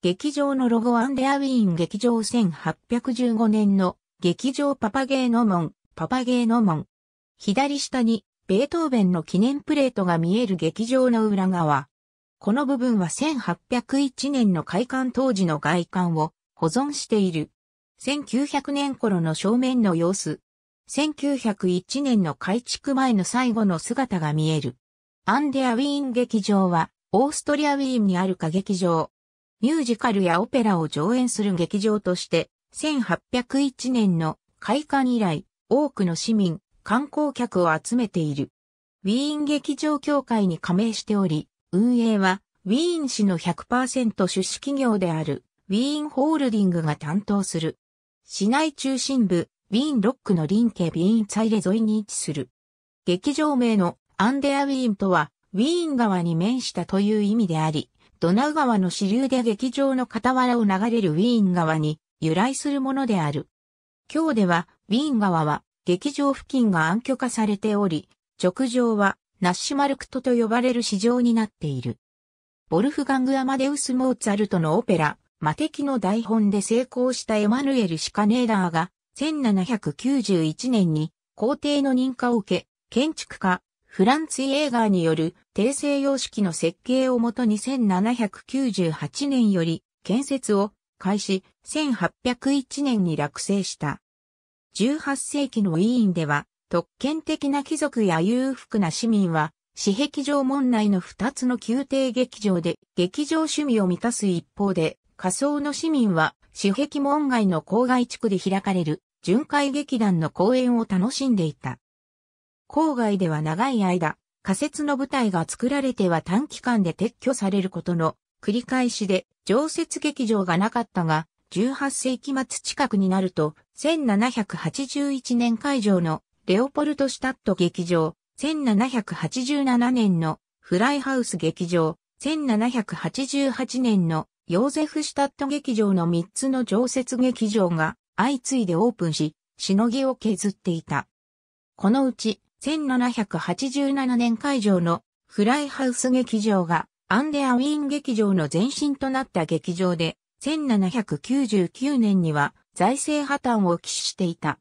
劇場のロゴアンデアウィーン劇場1815年の劇場パパゲーノ門、パパゲーノ門。左下にベートーベンの記念プレートが見える劇場の裏側。この部分は1801年の開館当時の外観を保存している。1900年頃の正面の様子。1901年の改築前の最後の姿が見える。アンデアウィーン劇場は、オーストリアウィーンにある歌劇場、ミュージカルやオペラを上演する劇場として、1801年の開館以来、多くの市民、観光客を集めている。ウィーン劇場協会に加盟しており、運営は、ウィーン市の100%出資企業である、ウィーンホールディングが担当する。市内中心部、ウィーンロックの林家ウィーンツァイレ沿いに位置する。劇場名のアンデアウィーンとは、ウィーン川に面したという意味であり、ドナウ川の支流で劇場の傍らを流れるウィーン川に由来するものである。今日では、ウィーン川は劇場付近が暗渠化されており、直上はナッシュマルクトと呼ばれる市場になっている。ボルフガング・アマデウス・モーツァルトのオペラ、魔敵の台本で成功したエマヌエル・シカネーダーが1791年に皇帝の認可を受け、建築家、フランツィエーガーによる訂正様式の設計をもとに1798年より建設を開始1801年に落成した。18世紀の委員では特権的な貴族や裕福な市民は私壁城門内の2つの宮廷劇場で劇場趣味を満たす一方で仮想の市民は私壁門外の郊外地区で開かれる巡回劇団の公演を楽しんでいた。郊外では長い間、仮設の部隊が作られては短期間で撤去されることの繰り返しで常設劇場がなかったが、18世紀末近くになると、1781年会場のレオポルトシュタット劇場、1787年のフライハウス劇場、1788年のヨーゼフシュタット劇場の3つの常設劇場が相次いでオープンし、しのぎを削っていた。このうち、1787年会場のフライハウス劇場がアンデアウィーン劇場の前身となった劇場で、1799年には財政破綻を期していた。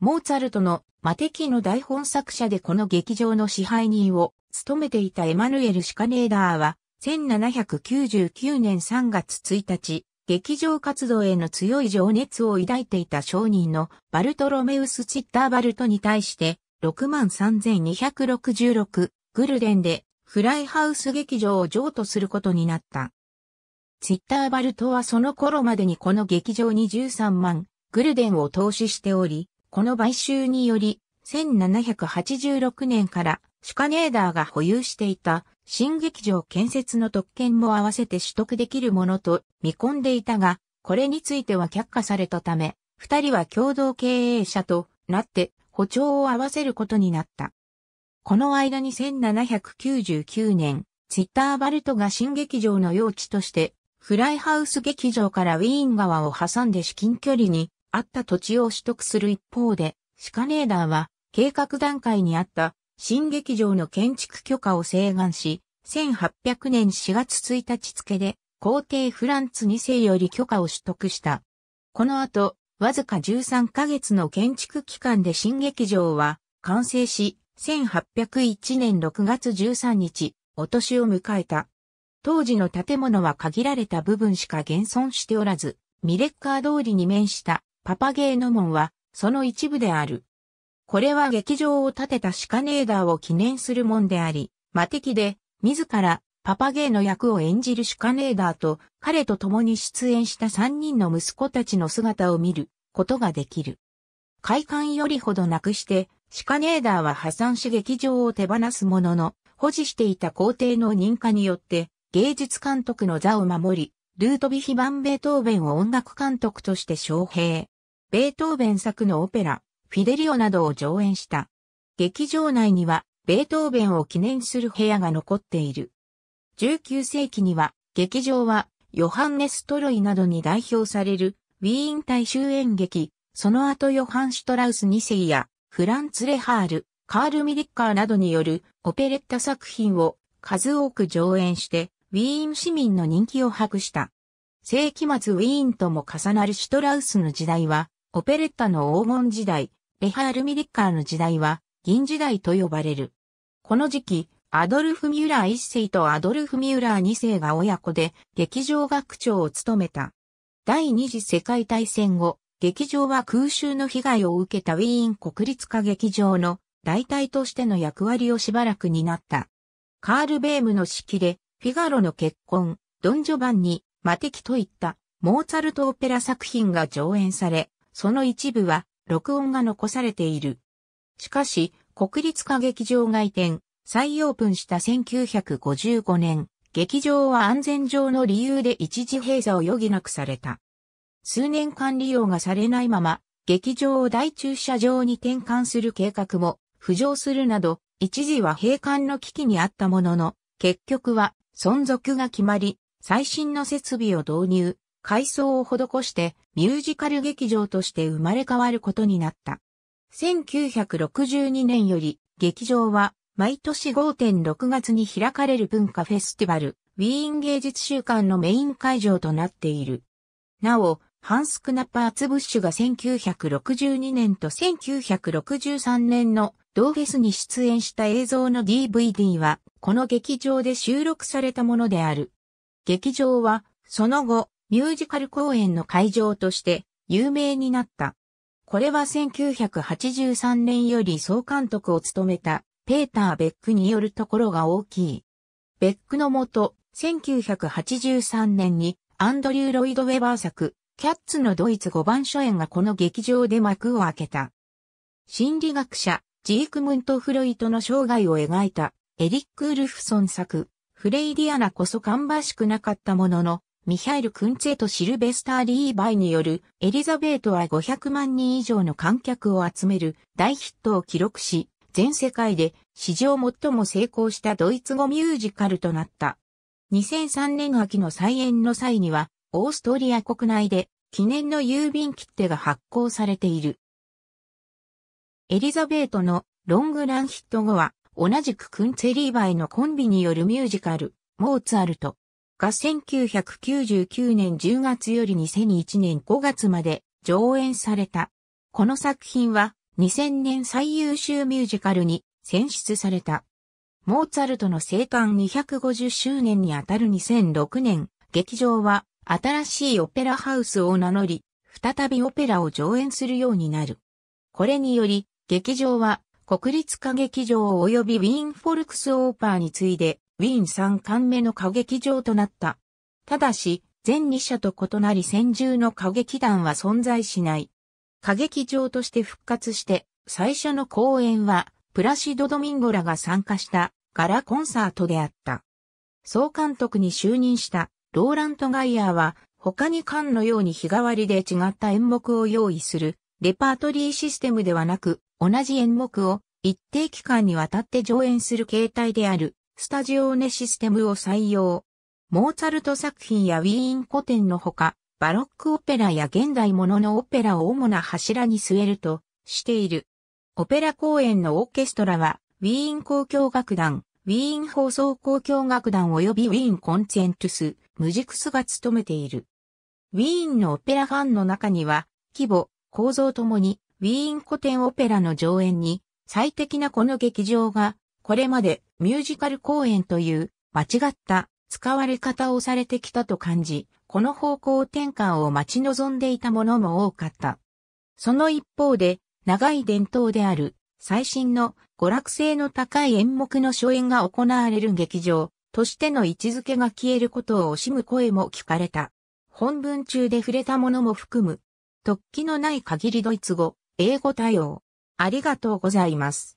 モーツァルトの魔キの台本作者でこの劇場の支配人を務めていたエマヌエル・シカネーダーは、1799年3月1日、劇場活動への強い情熱を抱いていた商人のバルトロメウス・チッターバルトに対して、63,266グルデンでフライハウス劇場を譲渡することになった。ツイッターバルトはその頃までにこの劇場に13万グルデンを投資しており、この買収により1786年からシュカネーダーが保有していた新劇場建設の特権も合わせて取得できるものと見込んでいたが、これについては却下されたため、二人は共同経営者となって歩調を合わせることになった。この間に1799年、ツイッターバルトが新劇場の用地として、フライハウス劇場からウィーン川を挟んで至近距離にあった土地を取得する一方で、シカネーダーは計画段階にあった新劇場の建築許可を請願し、1800年4月1日付で皇帝フランツ2世より許可を取得した。この後、わずか13ヶ月の建築期間で新劇場は完成し、1801年6月13日、お年を迎えた。当時の建物は限られた部分しか現存しておらず、ミレッカー通りに面したパパゲーノ門はその一部である。これは劇場を建てたシカネーダーを記念する門であり、魔敵で自らパパゲーの役を演じるシュカネーダーと彼と共に出演した3人の息子たちの姿を見ることができる。快感よりほどなくして、シカネーダーは破産し劇場を手放すものの、保持していた皇帝の認可によって、芸術監督の座を守り、ルートビヒバン・ベートーベンを音楽監督として招聘。ベートーベン作のオペラ、フィデリオなどを上演した。劇場内には、ベートーベンを記念する部屋が残っている。19世紀には、劇場は、ヨハンネス・トロイなどに代表される、ウィーン大衆演劇、その後ヨハン・シュトラウス2世や、フランツ・レハール、カール・ミリッカーなどによるオペレッタ作品を数多く上演して、ウィーン市民の人気を博した。世紀末ウィーンとも重なるシュトラウスの時代は、オペレッタの黄金時代、レハール・ミリッカーの時代は、銀時代と呼ばれる。この時期、アドルフ・ミュラー1世とアドルフ・ミュラー2世が親子で劇場学長を務めた。第二次世界大戦後、劇場は空襲の被害を受けたウィーン国立歌劇場の代替としての役割をしばらく担った。カール・ベームの指揮で、フィガロの結婚、ドン・ジョバンニ、マテキといったモーツァルトオペラ作品が上演され、その一部は録音が残されている。しかし、国立歌劇場外転、再オープンした1955年、劇場は安全上の理由で一時閉鎖を余儀なくされた。数年間利用がされないまま、劇場を大駐車場に転換する計画も浮上するなど、一時は閉館の危機にあったものの、結局は存続が決まり、最新の設備を導入、改装を施してミュージカル劇場として生まれ変わることになった。1962年より劇場は毎年5.6月に開かれる文化フェスティバル、ウィーン芸術週間のメイン会場となっている。なお、ハンス・クナッパーツ・ブッシュが1962年と1963年の同フェスに出演した映像の DVD は、この劇場で収録されたものである。劇場は、その後、ミュージカル公演の会場として有名になった。これは1983年より総監督を務めたペーター・ベックによるところが大きい。ベックのもと、1983年にアンドリュー・ロイド・ウェバー作、キャッツのドイツ5番初演がこの劇場で幕を開けた。心理学者、ジークムント・フロイトの生涯を描いた、エリック・ウルフソン作、フレイディアナこそ芳しくなかったものの、ミハイル・クンツェとシルベスター・リーバイによるエリザベートは500万人以上の観客を集める大ヒットを記録し、全世界で史上最も成功したドイツ語ミュージカルとなった。2003年秋の再演の際には、オーストリア国内で記念の郵便切手が発行されている。エリザベートのロングランヒット後は、同じくクンツェリーバイのコンビによるミュージカル、モーツァルトが1999年10月より2001年5月まで上演された。この作品は2000年最優秀ミュージカルに選出された。モーツァルトの生誕250周年にあたる2006年、劇場は新しいオペラハウスを名乗り、再びオペラを上演するようになる。これにより、劇場は国立歌劇場及びウィーンフォルクスオーパーに次いで、ウィーン3巻目の歌劇場となった。ただし、全2社と異なり先住の歌劇団は存在しない。歌劇場として復活して、最初の公演は、プラシド・ドミンゴらが参加したガラコンサートであった。総監督に就任したローラント・ガイヤーは他に館のように日替わりで違った演目を用意するレパートリーシステムではなく同じ演目を一定期間にわたって上演する形態であるスタジオーネシステムを採用。モーツァルト作品やウィーン古典のほかバロックオペラや現代もののオペラを主な柱に据えるとしている。オペラ公演のオーケストラは、ウィーン交響楽団、ウィーン放送交響楽団及びウィーンコンセントス、ムジクスが務めている。ウィーンのオペラファンの中には、規模、構造ともに、ウィーン古典オペラの上演に、最適なこの劇場が、これまでミュージカル公演という間違った使われ方をされてきたと感じ、この方向転換を待ち望んでいたものも多かった。その一方で、長い伝統である、最新の娯楽性の高い演目の初演が行われる劇場としての位置づけが消えることを惜しむ声も聞かれた。本文中で触れたものも含む、突起のない限りドイツ語、英語対応。ありがとうございます。